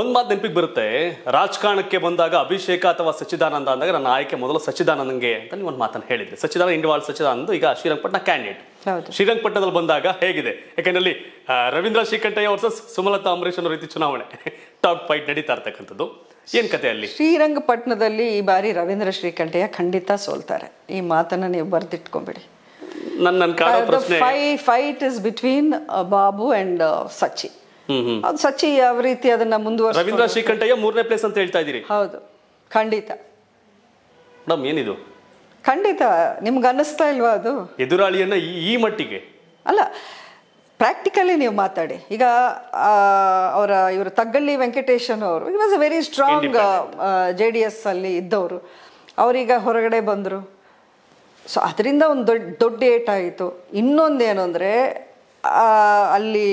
ಒಂದು ಮಾತು ನೆನಪಿಗೆ ಬರುತ್ತೆ ರಾಜಕಾರಣಕ್ಕೆ ಬಂದಾಗ ಅಭಿಷೇಕ ಅಥವಾ ಸಚ್ಚಿದಾನಂದ ಅಂದಾಗ ನನ್ನ ಆಯ್ಕೆ ಮೊದಲು ಸಚ್ಚಿದಾನಂದಂಗೆ ಅಂತ ನೀವು ಒಂದು ಮಾತನ್ನು ಹೇಳಿದ್ರಿ ಸಚ್ಚಿದಾನಂದ ಇಂಡಿವಾಳ್ ಸಚ್ಚಿದಾನಂದ ಈಗ ಶ್ರೀರಂಗಪಟ್ಟಣ ಕ್ಯಾಂಡಿಡೇಟ್ ಶ್ರೀರಂಗಪಟ್ಟಣದಲ್ಲಿ ಬಂದಾಗ ಹೇಗಿದೆ ಯಾಕಂದ್ರೆ ಅಲ್ಲಿ ರವೀಂದ್ರ ಶ್ರೀಕಂಠಯ್ಯ ವರ್ಸಸ್ ಸುಮಲತಾ ಅಂಬರೀಶ್ ಅನ್ನೋ ರೀತಿ ಚುನಾವಣೆ ಟಾಪ್ ಫೈಟ್ ನಡೀತಾ ಇರ್ತಕ್ಕಂಥದ್ದು ಏನ್ ಕತೆ ಅಲ್ಲಿ ಶ್ರೀರಂಗಪಟ್ಟಣದಲ್ಲಿ ಈ ಬಾರಿ ರವೀಂದ್ರ ಶ್ರೀಕಂಠಯ್ಯ ಖಂಡಿತ ಸೋಲ್ತಾರೆ ಈ ಮಾತನ್ನ ನೀವು ಬರೆದಿಟ್ಕೊಂಬಿಡಿ ನನ್ನ fight is between Babu and Sachin ಅದು ಸಚಿ ಯಾವ ರೀತಿ ಅದನ್ನ ಮುಂದುವರೆ ರವೀಂದ್ರ ಶ್ರೀಕಂಠಯ್ಯ ಮೂರನೇ ಪ್ಲೇಸ್ ಅಂತ ಹೇಳ್ತಾ ಇದ್ದೀರಿ ಹೌದು ಖಂಡಿತ ಮೇಡಮ್ ಏನಿದು ಖಂಡಿತ ನಿಮ್ಗೆ ಅನ್ನಿಸ್ತಾ ಇಲ್ವಾ ಅದು ಎದುರಾಳಿಯನ್ನ ಈ ಮಟ್ಟಿಗೆ ಅಲ್ಲ ಪ್ರಾಕ್ಟಿಕಲಿ ನೀವು ಮಾತಾಡಿ ಈಗ ಅವರ ಇವರು ತಗ್ಗಳ್ಳಿ ವೆಂಕಟೇಶನ್ ಅವರು he was a very strong J D S ಅಲ್ಲಿ ಇದ್ದವರು ಅವರೀಗ ಹೊರಗಡೆ ಬಂದರು ಸೊ ಅದರಿಂದ ಒಂದು ದೊಡ್ಡ ದೊಡ್ಡ ಏಟಾಯಿತು ಏನು ಅಂದರೆ ಅಲ್ಲಿ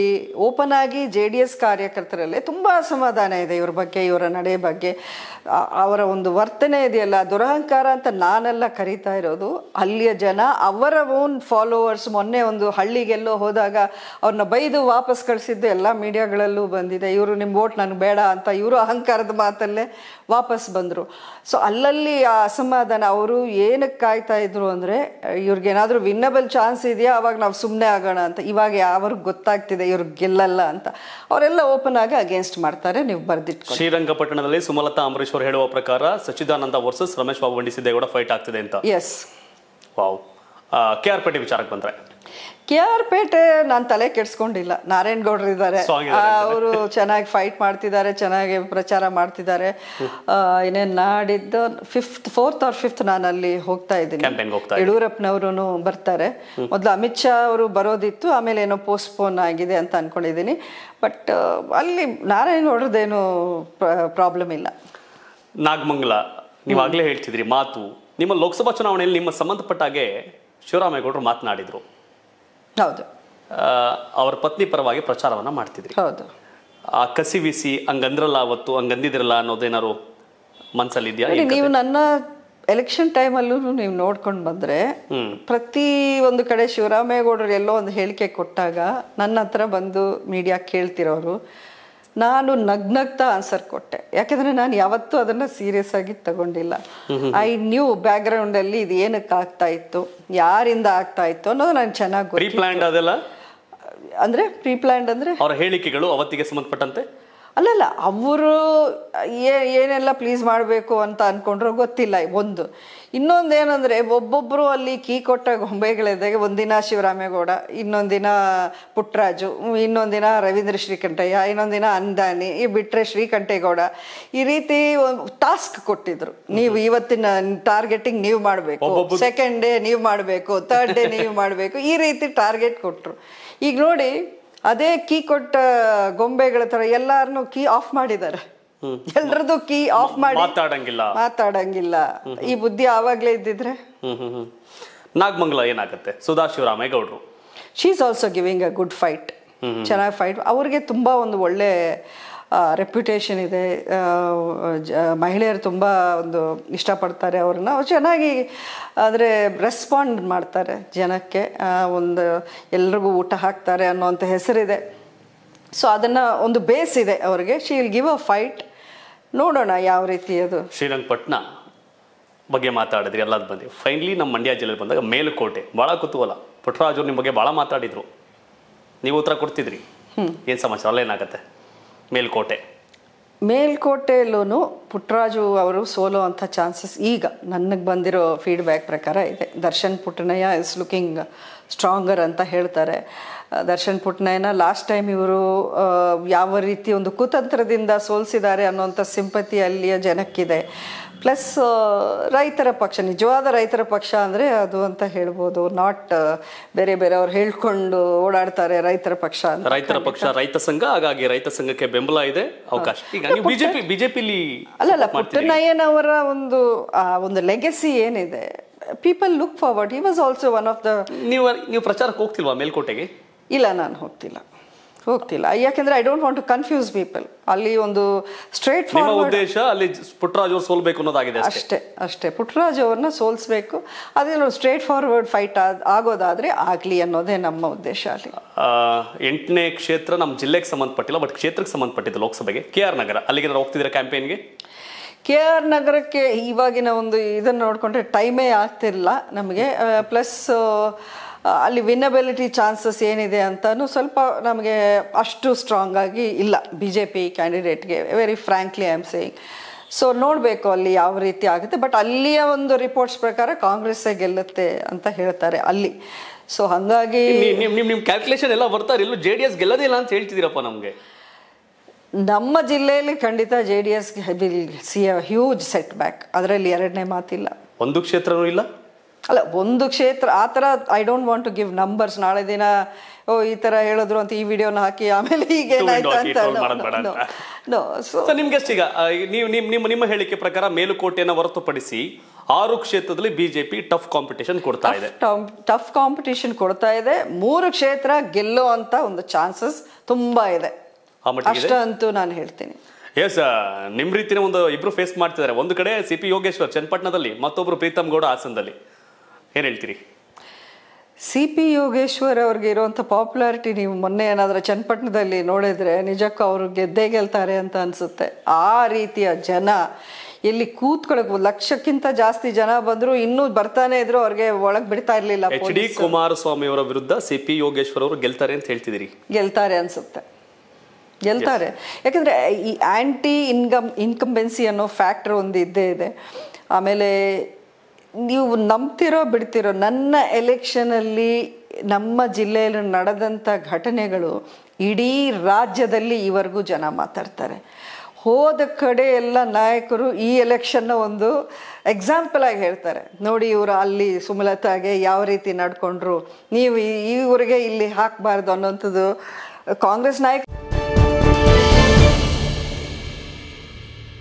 ಓಪನ್ ಆಗಿ ಜೆ ಡಿ ಎಸ್ ಕಾರ್ಯಕರ್ತರಲ್ಲೇ ತುಂಬ ಅಸಮಾಧಾನ ಇದೆ ಇವ್ರ ಬಗ್ಗೆ ಇವರ ನಡೆ ಬಗ್ಗೆ ಅವರ ಒಂದು ವರ್ತನೆ ಇದೆಯಲ್ಲ ದುರಹಂಕಾರ ಅಂತ ನಾನೆಲ್ಲ ಕರಿತಾ ಇರೋದು ಅಲ್ಲಿಯ ಜನ ಅವರ ಓನ್ ಫಾಲೋವರ್ಸ್ ಮೊನ್ನೆ ಒಂದು ಹಳ್ಳಿಗೆಲ್ಲೋ ಹೋದಾಗ ಅವ್ರನ್ನ ಬೈದು ವಾಪಸ್ ಕಳಿಸಿದ್ದು ಎಲ್ಲ ಮೀಡಿಯಾಗಳಲ್ಲೂ ಬಂದಿದೆ ಇವರು ನಿಮ್ಮ ಓಟ್ ನನಗೆ ಬೇಡ ಅಂತ ಇವರು ಅಹಂಕಾರದ ಮಾತಲ್ಲೇ ವಾಪಸ್ ಬಂದರು ಸೊ ಅಲ್ಲಲ್ಲಿ ಆ ಅಸಮಾಧಾನ ಅವರು ಏನಕ್ಕೆ ಕಾಯ್ತಾ ಇದ್ರು ಅಂದರೆ ಇವ್ರಿಗೇನಾದರೂ ವಿನ್ನಬಲ್ ಚಾನ್ಸ್ ಇದೆಯಾ ಅವಾಗ ನಾವು ಸುಮ್ಮನೆ ಆಗೋಣ ಅಂತ ಇವಾಗ ಯಾವ್ರಿಗೆ ಗೊತ್ತಾಗ್ತಿದೆ ಇವ್ರು ಗೆಲ್ಲಲ್ಲ ಅಂತ ಅವರೆಲ್ಲ ಓಪನ್ ಆಗಿ ಅಗೇನ್ಸ್ಟ್ ಮಾಡ್ತಾರೆ ನೀವು ಬರ್ದಿಟ್ ಶ್ರೀರಂಗಪಟ್ಟಣದಲ್ಲಿ ಸುಮಲತಾ ಅಂಬರೀಶ್ವರ್ ಹೇಳುವ ಪ್ರಕಾರ ಸಚ್ಚಿದಾನಂದ ವರ್ಸಸ್ ರಮೇಶ್ ಬಾಬು ಬಂಡಿಸಿದ್ದೇಗೌಡ ಫೈಟ್ ಆಗ್ತಿದೆ ಅಂತ ಎಸ್ ವಾವ್ ಕೆ ಆರ್ ಪೇಟೆ ವಿಚಾರಕ್ಕೆ ಬಂದ್ರೆ ಕೆ ಆರ್ ಪೇಟೆ ನಾನು ತಲೆ ಕೆಡ್ಸ್ಕೊಂಡಿಲ್ಲ ನಾರಾಯಣಗೌಡರು ಇದ್ದಾರೆ ಅವರು ಚೆನ್ನಾಗಿ ಫೈಟ್ ಮಾಡ್ತಿದ್ದಾರೆ ಚೆನ್ನಾಗಿ ಪ್ರಚಾರ ಮಾಡ್ತಿದ್ದಾರೆ ಏನೇನ್ ನಾಡಿದ್ದು ಫಿಫ್ತ್ ಫೋರ್ತ್ ಆರ್ ಫಿಫ್ತ್ ನಾನು ಅಲ್ಲಿ ಹೋಗ್ತಾ ಇದ್ದೀನಿ ಯಡಿಯೂರಪ್ಪನವರು ಬರ್ತಾರೆ ಮೊದಲು ಅಮಿತ್ ಶಾ ಅವರು ಬರೋದಿತ್ತು ಆಮೇಲೆ ಏನೋ ಪೋಸ್ಟ್ಪೋನ್ ಆಗಿದೆ ಅಂತ ಅನ್ಕೊಂಡಿದ್ದೀನಿ ಬಟ್ ಅಲ್ಲಿ ನಾರಾಯಣಗೌಡರದೇನು ಪ್ರಾಬ್ಲಮ್ ಇಲ್ಲ ನಾಗಮಂಗಲ ನೀವಾಗಲೇ ಹೇಳ್ತಿದ್ರಿ ಮಾತು ನಿಮ್ಮ ಲೋಕಸಭಾ ಚುನಾವಣೆಯಲ್ಲಿ ನಿಮ್ಮ ಸಂಬಂಧಪಟ್ಟ ಹಾಗೆ ಶಿವರಾಮೇಗೌಡರು ಮಾತನಾಡಿದರು ಹೌದು ಅವರ ಪತ್ನಿ ಪರವಾಗಿ ಪ್ರಚಾರವನ್ನ ಮಾಡ್ತಿದ್ರಿ ಹೌದು ಆ ಕಸಿವಿಸಿ ಹಂಗಂದ್ರಲ್ಲ ಅವತ್ತು ಹಂಗಂದಿದ್ರಲ್ಲ ಅನ್ನೋದೇನಾರು ಮನ್ಸಲ್ಲಿ ಇದೆಯಾ ನೀವು ನನ್ನ ಎಲೆಕ್ಷನ್ ಟೈಮಲ್ಲೂ ನೀವು ನೋಡ್ಕೊಂಡು ಬಂದರೆ ಪ್ರತಿ ಒಂದು ಕಡೆ ಶಿವರಾಮೇಗೌಡರು ಎಲ್ಲೋ ಒಂದು ಹೇಳಿಕೆ ಕೊಟ್ಟಾಗ ನನ್ನ ಹತ್ರ ಬಂದು ಮೀಡಿಯಾ ಕೇಳ್ತಿರೋರು ನಾನು ನಗ್ನಗ್ತಾ ಆನ್ಸರ್ ಕೊಟ್ಟೆ ಯಾಕಂದ್ರೆ ನಾನು ಯಾವತ್ತೂ ಅದನ್ನ ಸೀರಿಯಸ್ ಆಗಿ ತಗೊಂಡಿಲ್ಲ ಐ ನ್ಯೂ ಅಲ್ಲಿ ಇದು ಏನಕ್ಕೆ ಆಗ್ತಾ ಇತ್ತು ಯಾರಿಂದ ಆಗ್ತಾ ಇತ್ತು ಅನ್ನೋದು ನಾನು ಚೆನ್ನಾಗಿ ಅಂದ್ರೆ ಪ್ರೀಪ್ಲಾಂಡ್ ಅಂದ್ರೆ ಅಂದ್ರೆ ಅವರ ಹೇಳಿಕೆಗಳು ಅವತ್ತಿಗೆ ಸಂಬಂಧಪಟ್ಟಂತೆ ಅಲ್ಲಲ್ಲ ಅವರು ಏನೆಲ್ಲ ಪ್ಲೀಸ್ ಮಾಡಬೇಕು ಅಂತ ಅಂದ್ಕೊಂಡ್ರೆ ಗೊತ್ತಿಲ್ಲ ಒಂದು ಇನ್ನೊಂದು ಏನಂದರೆ ಒಬ್ಬೊಬ್ಬರು ಅಲ್ಲಿ ಕೀ ಕೊಟ್ಟ ಗೊಂಬೆಗಳಿದ್ದಾಗ ಒಂದಿನ ಶಿವರಾಮೇಗೌಡ ಇನ್ನೊಂದಿನ ಪುಟ್ಟರಾಜು ಇನ್ನೊಂದಿನ ರವೀಂದ್ರ ಶ್ರೀಕಂಠಯ್ಯ ಇನ್ನೊಂದಿನ ಅಂದಾನಿ ಈ ಬಿಟ್ಟರೆ ಶ್ರೀಕಂಠೇಗೌಡ ಈ ರೀತಿ ಟಾಸ್ಕ್ ಕೊಟ್ಟಿದ್ರು ನೀವು ಇವತ್ತಿನ ಟಾರ್ಗೆಟಿಂಗ್ ನೀವು ಮಾಡಬೇಕು ಸೆಕೆಂಡ್ ಡೇ ನೀವು ಮಾಡಬೇಕು ಥರ್ಡ್ ಡೇ ನೀವು ಮಾಡಬೇಕು ಈ ರೀತಿ ಟಾರ್ಗೆಟ್ ಕೊಟ್ಟರು ಈಗ ನೋಡಿ ಅದೇ ಕೀ ಕೊಟ್ಟ ಗೊಂಬೆಗಳ ತರ ಎಲ್ಲಾರನು ಕೀ ಆಫ್ ಮಾಡಿದ್ದಾರೆ ಎಲ್ರದ್ದು ಕೀ ಆಫ್ ಮಾಡಿ ಮಾತಾಡಂಗಿಲ್ಲ ಮಾತಾಡಂಗಿಲ್ಲ ಈ ಬುದ್ಧಿ ಆವಾಗ್ಲೇ ಇದ್ದಿದ್ರೆ ನಾಗಮಂಗಲ ಏನಾಗುತ್ತೆ ಸುಧಾ ಶಿವರಾಮೇಗೌಡರು she also giving a good fight ಚೆನ್ನಾಗಿ ಫೈಟ್ ಅವ್ರಿಗೆ ತುಂಬಾ ಒಂದು ಒಳ್ಳೆ ರೆಪ್ಯುಟೇಷನ್ ಇದೆ ಮಹಿಳೆಯರು ತುಂಬ ಒಂದು ಇಷ್ಟಪಡ್ತಾರೆ ಅವ್ರನ್ನ ಚೆನ್ನಾಗಿ ಆದರೆ ರೆಸ್ಪಾಂಡ್ ಮಾಡ್ತಾರೆ ಜನಕ್ಕೆ ಒಂದು ಎಲ್ರಿಗೂ ಊಟ ಹಾಕ್ತಾರೆ ಅನ್ನೋವಂಥ ಹೆಸರಿದೆ ಸೊ ಅದನ್ನು ಒಂದು ಬೇಸ್ ಇದೆ ಅವರಿಗೆ she will give a fight ನೋಡೋಣ ಯಾವ ರೀತಿ ಅದು ಶ್ರೀರಂಗಪಟ್ಟಣ ಬಗ್ಗೆ ಮಾತಾಡಿದ್ರಿ ಎಲ್ಲದ ಬಂದು ಫೈನ್ಲಿ ನಮ್ಮ ಮಂಡ್ಯ ಜಿಲ್ಲೆ ಬಂದಾಗ ಮೇಲುಕೋಟೆ ಭಾಳ ಕುತೂಹಲ ಪುಟ್ಟರಾಜು ನಿಮ್ಮ ಬಗ್ಗೆ ಭಾಳ ಮಾತಾಡಿದರು ನೀವು ಉತ್ತರ ಕೊಡ್ತಿದ್ರಿ ಏನು ಸಮಾಚಾರ ಏನಾಗುತ್ತೆ ಮೇಲ್ಕೋಟೆ ಮೇಲ್ಕೋಟೆಯಲ್ಲೂ ಪುಟ್ಟರಾಜು ಅವರು ಸೋಲೋ ಅಂಥ ಚಾನ್ಸಸ್ ಈಗ ನನಗೆ ಬಂದಿರೋ ಫೀಡ್ಬ್ಯಾಕ್ ಪ್ರಕಾರ ಇದೆ Darshan Puttannaiah is looking stronger ಅಂತ ಹೇಳ್ತಾರೆ ದರ್ಶನ್ ಪುಟ್ಟನಯ್ಯನ ಲಾಸ್ಟ್ ಟೈಮ್ ಇವರು ಯಾವ ರೀತಿ ಒಂದು ಕುತಂತ್ರದಿಂದ ಸೋಲಿಸಿದ್ದಾರೆ ಅನ್ನೋಂಥ ಸಿಂಪತಿ ಅಲ್ಲಿಯ ಜನಕ್ಕಿದೆ ಪ್ಲಸ್ ರೈತರ ಪಕ್ಷ ನಿಜವಾದ ರೈತರ ಪಕ್ಷ ಅಂದರೆ ಅದು ಅಂತ ಹೇಳ್ಬೋದು ನಾಟ್ ಬೇರೆ ಬೇರೆ ಅವ್ರು ಹೇಳ್ಕೊಂಡು ಓಡಾಡ್ತಾರೆ ರೈತರ ಪಕ್ಷ ರೈತರ ಪಕ್ಷ ರೈತ ಸಂಘ ಹಾಗಾಗಿ ರೈತ ಸಂಘಕ್ಕೆ ಬೆಂಬಲ ಇದೆ ಅವಕಾಶ ಬಿಜೆಪಿ ಬಿಜೆಪಿಲಿ ಅಲ್ಲಲ್ಲ ಪುಟ್ಟನಯ್ಯನವರ ಒಂದು ಆ ಒಂದು ಲೆಗಸಿ ಏನಿದೆ people look forward he was also one of the ನೀವು ನೀವು ಪ್ರಚಾರಕ್ಕೆ ಹೋಗ್ತಿಲ್ವಾ ಮೇಲ್ಕೋಟೆಗೆ ಇಲ್ಲ ನಾನು ಹೋಗ್ತಿಲ್ಲ ಹೋಗ್ತಿಲ್ಲ ಯಾಕೆಂದ್ರೆ I don't want to confuse people ಅಲ್ಲಿ ಒಂದು ಸ್ಟ್ರೇಟ್ ಉದ್ದೇಶ ಅಲ್ಲಿ ಪುಟ್ಟರಾಜ್ ಅವ್ರು ಸೋಲ್ಬೇಕು ಅನ್ನೋದಾಗಿದೆ ಅಷ್ಟೇ ಅಷ್ಟೇ ಪುಟ್ರಾಜ್ ಅವ್ರನ್ನ ಸೋಲಿಸಬೇಕು ಅದೇ ಸ್ಟ್ರೇಟ್ ಫಾರ್ವರ್ಡ್ ಫೈಟ್ ಆಗೋದಾದ್ರೆ ಆಗಲಿ ಅನ್ನೋದೇ ನಮ್ಮ ಉದ್ದೇಶ ಅಲ್ಲಿ ಎಂಟನೇ ಕ್ಷೇತ್ರ ನಮ್ಮ ಜಿಲ್ಲೆಗೆ ಸಂಬಂಧಪಟ್ಟಿಲ್ಲ ಬಟ್ ಕ್ಷೇತ್ರಕ್ಕೆ ಸಂಬಂಧಪಟ್ಟಿದ್ದು ಲೋಕಸಭೆಗೆ ಕೆ ಆರ್ ನಗರ ಅಲ್ಲಿಗೆ ಹೋಗ್ತಿದ್ರೆ ಕ್ಯಾಂಪೇನ್ಗೆ ಕೆ ಆರ್ ನಗರಕ್ಕೆ ಇವಾಗಿನ ಒಂದು ಇದನ್ನು ನೋಡಿಕೊಂಡ್ರೆ ಟೈಮೇ ಆಗ್ತಿಲ್ಲ ನಮಗೆ ಪ್ಲಸ್ ಅಲ್ಲಿ ವಿನ್ನಬಿಲಿಟಿ ಚಾನ್ಸಸ್ ಏನಿದೆ ಅಂತಲೂ ಸ್ವಲ್ಪ ನಮಗೆ ಅಷ್ಟು ಸ್ಟ್ರಾಂಗ್ ಆಗಿ ಇಲ್ಲ ಬಿ ಜೆ ಪಿ ಕ್ಯಾಂಡಿಡೇಟ್ಗೆ very frankly I am saying so ನೋಡಬೇಕು ಅಲ್ಲಿ ಯಾವ ರೀತಿ ಆಗುತ್ತೆ ಬಟ್ ಅಲ್ಲಿಯ ಒಂದು ರಿಪೋರ್ಟ್ಸ್ ಪ್ರಕಾರ ಕಾಂಗ್ರೆಸ್ಸೇ ಗೆಲ್ಲುತ್ತೆ ಅಂತ ಹೇಳ್ತಾರೆ ಅಲ್ಲಿ ಸೊ ಹಾಗಾಗಿ ನಿಮ್ಮ ನಿಮ್ಮ ಕ್ಯಾಲ್ಕುಲೇಷನ್ ಎಲ್ಲ ಬರ್ತಾರೆ ಇಲ್ಲೂ ಜೆ ಡಿ ಎಸ್ ಗೆಲ್ಲೋದಿಲ್ಲ ಅಂತ ಹೇಳ್ತಿದ್ದೀರಪ್ಪ ನಮಗೆ ನಮ್ಮ ಜಿಲ್ಲೆಯಲ್ಲಿ ಖಂಡಿತ J D S will see a huge setback ಅದರಲ್ಲಿ ಎರಡನೇ ಮಾತಿಲ್ಲ ಒಂದು ಕ್ಷೇತ್ರನೂ ಇಲ್ಲ ಅಲ್ಲ ಒಂದು ಕ್ಷೇತ್ರ ಆ ಥರ I don't want to give numbers ನಾಳೆ ದಿನ ಓ ಈ ಥರ ಹೇಳಿದ್ರು ಅಂತ ಈ ವಿಡಿಯೋನ ಹಾಕಿ ಆಮೇಲೆ ಈಗ ಏನಾಯ್ತು ನಿಮ್ಗೆಷ್ಟು ಈಗ ನೀವು ನಿಮ್ಮ ನಿಮ್ಮ ನಿಮ್ಮ ಹೇಳಿಕೆ ಪ್ರಕಾರ ಮೇಲುಕೋಟೆಯನ್ನು ಹೊರತುಪಡಿಸಿ ಆರು ಕ್ಷೇತ್ರದಲ್ಲಿ ಬಿಜೆಪಿ ಟಫ್ ಕಾಂಪಿಟೇಷನ್ ಕೊಡ್ತಾ ಇದೆ ಟಫ್ ಕಾಂಪಿಟೇಷನ್ ಕೊಡ್ತಾ ಇದೆ ಮೂರು ಕ್ಷೇತ್ರ ಗೆಲ್ಲೋ ಅಂತ ಒಂದು ಚಾನ್ಸಸ್ ತುಂಬಾ ಇದೆ ಅಂತೂ ನಾನು ಹೇಳ್ತೀನಿ ಎಸ್ ನಿಮ್ಮ ರೀತಿಯ ಒಂದು ಇಬ್ರು ಫೇಸ್ ಮಾಡ್ತಿದ್ದಾರೆ ಒಂದು ಕಡೆ ಸಿಪಿ ಪಿ ಯೋಗೇಶ್ವರ್ ಚನ್ನಪಟ್ಟಣದಲ್ಲಿ ಮತ್ತೊಬ್ರು ಪ್ರೀತಮ್ ಗೌಡ ಹಾಸನದಲ್ಲಿ ಏನು ಹೇಳ್ತೀರಿ ಸಿ ಪಿ ಯೋಗೇಶ್ವರ್ ಅವ್ರಿಗೆ ಇರುವಂಥ ಪಾಪ್ಯುಲಾರಿಟಿ ನೀವು ಮೊನ್ನೆ ಏನಾದರೂ ಚನ್ನಪಟ್ಟಣದಲ್ಲಿ ನೋಡಿದರೆ ನಿಜಕ್ಕೂ ಅವರು ಗೆದ್ದೇ ಗೆಲ್ತಾರೆ ಅಂತ ಅನಿಸುತ್ತೆ ಆ ರೀತಿಯ ಜನ ಎಲ್ಲಿ ಕೂತ್ಕೊಳ್ಳೋಕೆ ಲಕ್ಷಕ್ಕಿಂತ ಜಾಸ್ತಿ ಜನ ಬಂದರೂ ಇನ್ನೂ ಬರ್ತಾನೆ ಇದ್ರು ಅವ್ರಿಗೆ ಒಳಗೆ ಬಿಡ್ತಾ ಇರಲಿಲ್ಲ ಎಚ್ ಡಿ ಕುಮಾರಸ್ವಾಮಿ ಅವರ ವಿರುದ್ಧ ಸಿ ಪಿ ಯೋಗೇಶ್ವರ್ ಅವರು ಗೆಲ್ತಾರೆ ಅಂತ ಹೇಳ್ತಿದ್ದೀರಿ ಗೆಲ್ತಾರೆ ಅನಿಸುತ್ತೆ ಗೆಲ್ತಾರೆ ಯಾಕಂದರೆ ಈ ಆ್ಯಂಟಿ ಇನ್ಕಮ್ ಇನ್ಕಂಬೆನ್ಸಿ ಅನ್ನೋ ಫ್ಯಾಕ್ಟ್ರ್ ಒಂದು ಇದ್ದೇ ಇದೆ ಆಮೇಲೆ ನೀವು ನಂಬ್ತಿರೋ ಬಿಡ್ತಿರೋ ನನ್ನ ಎಲೆಕ್ಷನಲ್ಲಿ ನಮ್ಮ ಜಿಲ್ಲೆಯಲ್ಲಿ ನಡೆದಂಥ ಘಟನೆಗಳು ಇಡೀ ರಾಜ್ಯದಲ್ಲಿ ಈವರೆಗೂ ಜನ ಮಾತಾಡ್ತಾರೆ ಹೋದ ಕಡೆ ಎಲ್ಲ ನಾಯಕರು ಈ ಎಲೆಕ್ಷನ್ನ ಒಂದು ಎಕ್ಸಾಂಪಲ್ ಆಗಿ ಹೇಳ್ತಾರೆ ನೋಡಿ ಇವರು ಅಲ್ಲಿ ಸುಮಲತಾಗೆ ಯಾವ ರೀತಿ ನಡ್ಕೊಂಡ್ರು ನೀವು ಈ ಊರಿಗೆ ಇಲ್ಲಿ ಹಾಕಬಾರ್ದು ಅನ್ನೋಂಥದ್ದು ಕಾಂಗ್ರೆಸ್ ನಾಯಕ